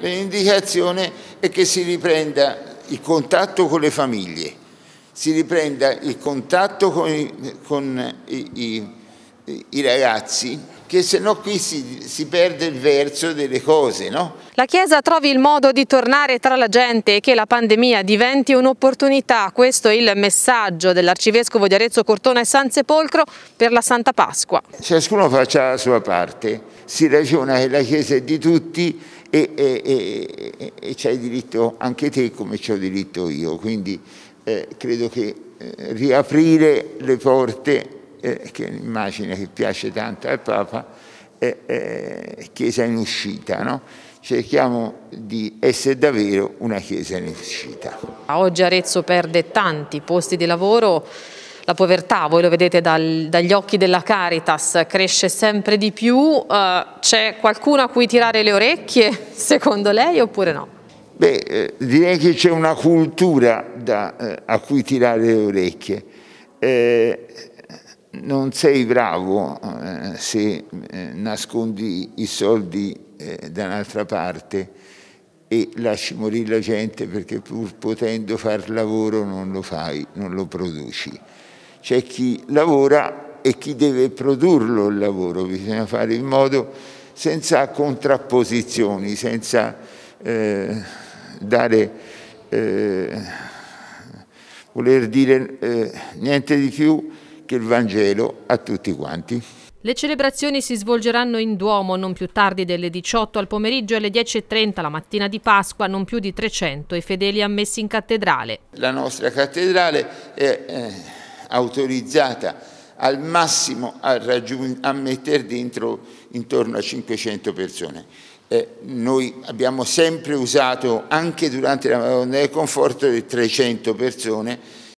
l'indicazione è che si riprenda il contatto con le famiglie, si riprenda il contatto con i, con i, i, i ragazzi che se no qui si, si, perde il verso delle cose. No? La Chiesa trovi il modo di tornare tra la gente e che la pandemia diventi un'opportunità. Questo è il messaggio dell'Arcivescovo di Arezzo, Cortona e San Sepolcro per la Santa Pasqua. Ciascuno faccia la sua parte, si ragiona che la Chiesa è di tutti e, e, e, e c'hai diritto anche te come ci ho diritto io, quindi eh, credo che eh, riaprire le porte eh, che è un'immagine che piace tanto al Papa, eh, eh, chiesa in uscita, no? cerchiamo di essere davvero una chiesa in uscita. Oggi Arezzo perde tanti posti di lavoro, la povertà, voi lo vedete dal, dagli occhi della Caritas, cresce sempre di più, uh, c'è qualcuno a cui tirare le orecchie secondo lei oppure no? Beh, eh, direi che c'è una cultura da, eh, a cui tirare le orecchie. Eh, non sei bravo eh, se eh, nascondi i soldi eh, da un'altra parte e lasci morire la gente perché pur potendo far lavoro non lo fai, non lo produci. C'è chi lavora e chi deve produrlo il lavoro, bisogna fare in modo senza contrapposizioni, senza eh, dare eh, voler dire eh, niente di più che il Vangelo a tutti quanti. Le celebrazioni si svolgeranno in Duomo non più tardi delle 18 al pomeriggio e alle 10.30 la mattina di Pasqua, non più di 300 i fedeli ammessi in cattedrale. La nostra cattedrale è eh, autorizzata al massimo a, a mettere dentro intorno a 500 persone. Eh, noi abbiamo sempre usato, anche durante la Madonna del Conforto, 300 persone